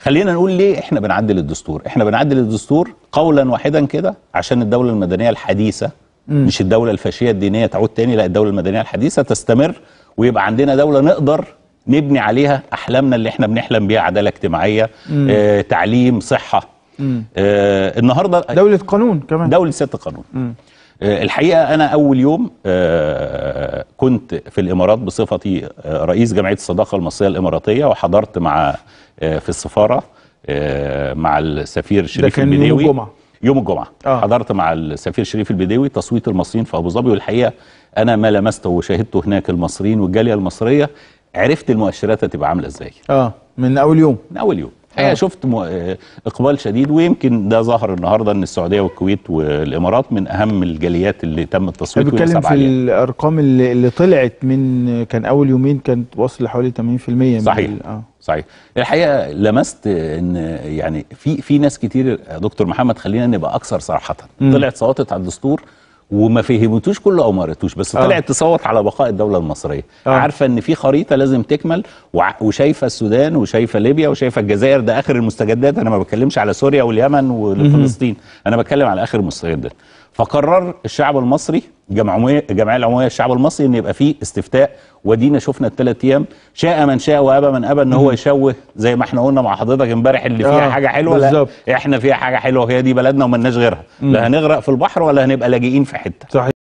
خلينا نقول ليه احنا بنعدل الدستور احنا بنعدل الدستور قولا واحدا كده عشان الدوله المدنيه الحديثه م. مش الدوله الفاشيه الدينيه تعود تاني لا الدوله المدنيه الحديثه تستمر ويبقى عندنا دوله نقدر نبني عليها احلامنا اللي احنا بنحلم بيها عداله اجتماعيه اه تعليم صحه اه النهارده آه، دوله قانون كمان دوله ست قانون اه الحقيقه انا اول يوم اه كنت في الامارات بصفتي آه، رئيس جمعيه الصداقه المصريه الاماراتيه وحضرت مع آه، في السفاره آه، مع السفير شريف ده كان البديوي يوم الجمعه يوم الجمعه آه. حضرت مع السفير شريف البديوي تصويت المصريين في ابو ظبي والحقيقه انا ما لمسته وشاهدته هناك المصريين والجاليه المصريه عرفت المؤشرات هتبقى عامله ازاي اه من اول يوم من اول يوم الحقيقه آه. شفت اقبال شديد ويمكن ده ظهر النهارده ان السعوديه والكويت والامارات من اهم الجاليات اللي تم التصويت فيها بتكلم في الارقام اللي, اللي طلعت من كان اول يومين كانت واصل لحوالي 80% صحيح من آه. صحيح الحقيقه لمست ان يعني في في ناس كتير دكتور محمد خلينا نبقى اكثر صراحه طلعت صوتت على الدستور وما فهمتوش كله او ما قريتوش بس آه. طلعت تصوت على بقاء الدوله المصريه آه. عارفه ان في خريطه لازم تكمل وشايفه السودان وشايفه ليبيا وشايفه الجزائر ده اخر المستجدات انا ما بتكلمش على سوريا واليمن وفلسطين انا بتكلم على اخر المستجدات فقرر الشعب المصري الجمعيه العموميه الشعب المصري ان يبقى فيه استفتاء ودينا شفنا الثلاث ايام شاء من شاء وابى من ابى ان هو يشوه زي ما احنا قلنا مع حضرتك امبارح اللي فيها آه حاجه حلوه بالزبط. لا احنا فيها حاجه حلوه هي دي بلدنا وملناش غيرها لا هنغرق في البحر ولا هنبقى لاجئين في حته صحيح